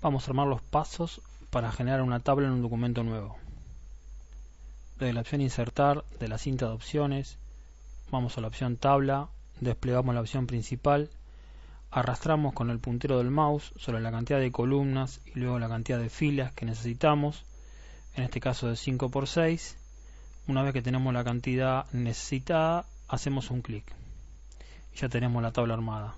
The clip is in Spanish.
Vamos a armar los pasos para generar una tabla en un documento nuevo. Desde la opción insertar, de la cinta de opciones, vamos a la opción tabla, desplegamos la opción principal, arrastramos con el puntero del mouse sobre la cantidad de columnas y luego la cantidad de filas que necesitamos, en este caso de 5 por 6. Una vez que tenemos la cantidad necesitada, hacemos un clic. y Ya tenemos la tabla armada.